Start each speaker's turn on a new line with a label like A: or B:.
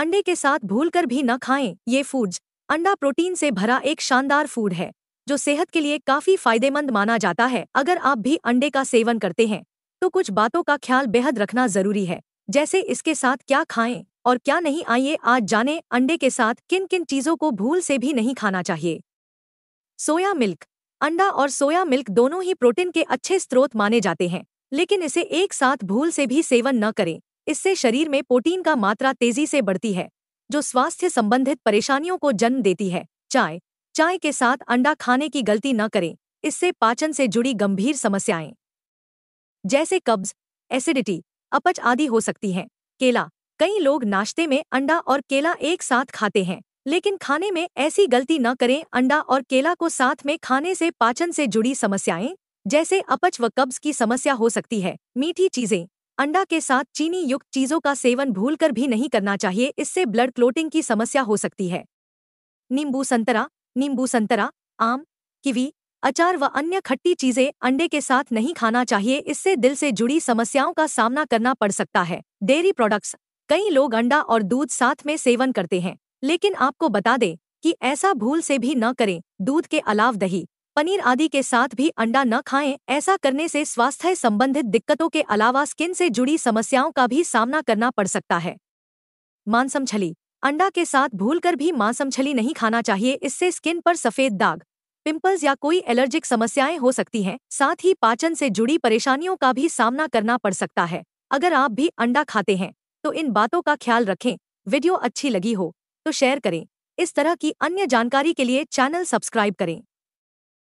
A: अंडे के साथ भूलकर भी न खाएं ये फूड्स अंडा प्रोटीन से भरा एक शानदार फूड है जो सेहत के लिए काफी फायदेमंद माना जाता है अगर आप भी अंडे का सेवन करते हैं तो कुछ बातों का ख्याल बेहद रखना जरूरी है जैसे इसके साथ क्या खाएं और क्या नहीं आइए आज जाने अंडे के साथ किन किन चीजों को भूल से भी नहीं खाना चाहिए सोया मिल्क अंडा और सोया मिल्क दोनों ही प्रोटीन के अच्छे स्रोत माने जाते हैं लेकिन इसे एक साथ भूल से भी सेवन न करें इससे शरीर में प्रोटीन का मात्रा तेजी से बढ़ती है जो स्वास्थ्य संबंधित परेशानियों को जन्म देती है चाय चाय के साथ अंडा खाने की गलती न करें इससे पाचन से जुड़ी गंभीर समस्याएं जैसे कब्ज एसिडिटी अपच आदि हो सकती हैं केला कई लोग नाश्ते में अंडा और केला एक साथ खाते हैं लेकिन खाने में ऐसी गलती न करें अंडा और केला को साथ में खाने से पाचन से जुड़ी समस्याएं जैसे अपच व कब्ज की समस्या हो सकती है मीठी चीजें अंडा के साथ चीनी युक्त चीजों का सेवन भूलकर भी नहीं करना चाहिए इससे ब्लड क्लोटिंग की समस्या हो सकती है नींबू संतरा नींबू संतरा आम किवी अचार व अन्य खट्टी चीजें अंडे के साथ नहीं खाना चाहिए इससे दिल से जुड़ी समस्याओं का सामना करना पड़ सकता है डेयरी प्रोडक्ट्स कई लोग अंडा और दूध साथ में सेवन करते हैं लेकिन आपको बता दें कि ऐसा भूल से भी न करें दूध के अलाव दही पनीर आदि के साथ भी अंडा न खाएं ऐसा करने से स्वास्थ्य संबंधित दिक्कतों के अलावा स्किन से जुड़ी समस्याओं का भी सामना करना पड़ सकता है मांसम छली अंडा के साथ भूलकर भी मांसम छली नहीं खाना चाहिए इससे स्किन पर सफेद दाग पिंपल्स या कोई एलर्जिक समस्याएं हो सकती हैं साथ ही पाचन से जुड़ी परेशानियों का भी सामना करना पड़ सकता है अगर आप भी अंडा खाते हैं तो इन बातों का ख्याल रखें वीडियो अच्छी लगी हो तो शेयर करें इस तरह की अन्य जानकारी के लिए चैनल सब्सक्राइब करें